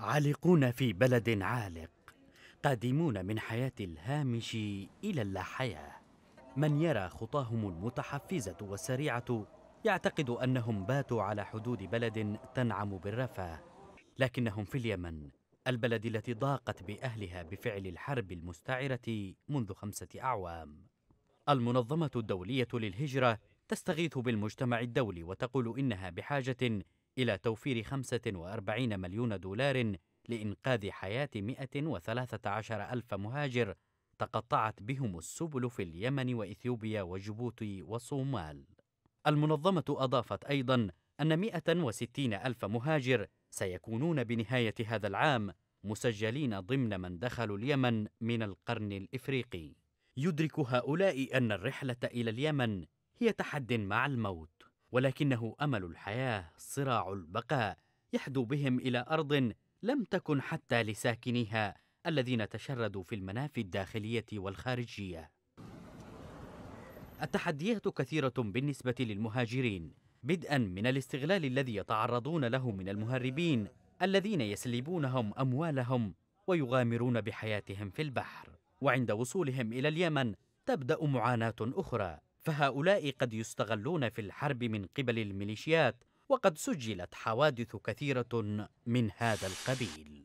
عالقون في بلد عالق قادمون من حياة الهامش إلى اللاحياة من يرى خطاهم المتحفزة والسريعة يعتقد أنهم باتوا على حدود بلد تنعم بالرفاه لكنهم في اليمن البلد التي ضاقت بأهلها بفعل الحرب المستعرة منذ خمسة أعوام المنظمة الدولية للهجرة تستغيث بالمجتمع الدولي وتقول إنها بحاجة إلى توفير 45 مليون دولار لإنقاذ حياة 113 ألف مهاجر تقطعت بهم السبل في اليمن وإثيوبيا وجيبوتي والصومال المنظمة أضافت أيضا أن 160 ألف مهاجر سيكونون بنهاية هذا العام مسجلين ضمن من دخلوا اليمن من القرن الإفريقي يدرك هؤلاء أن الرحلة إلى اليمن هي تحد مع الموت ولكنه امل الحياه صراع البقاء يحدو بهم الى ارض لم تكن حتى لساكنيها الذين تشردوا في المنافي الداخليه والخارجيه التحديات كثيره بالنسبه للمهاجرين بدءا من الاستغلال الذي يتعرضون له من المهربين الذين يسلبونهم اموالهم ويغامرون بحياتهم في البحر وعند وصولهم الى اليمن تبدا معاناه اخرى فهؤلاء قد يستغلون في الحرب من قبل الميليشيات وقد سجلت حوادث كثيرة من هذا القبيل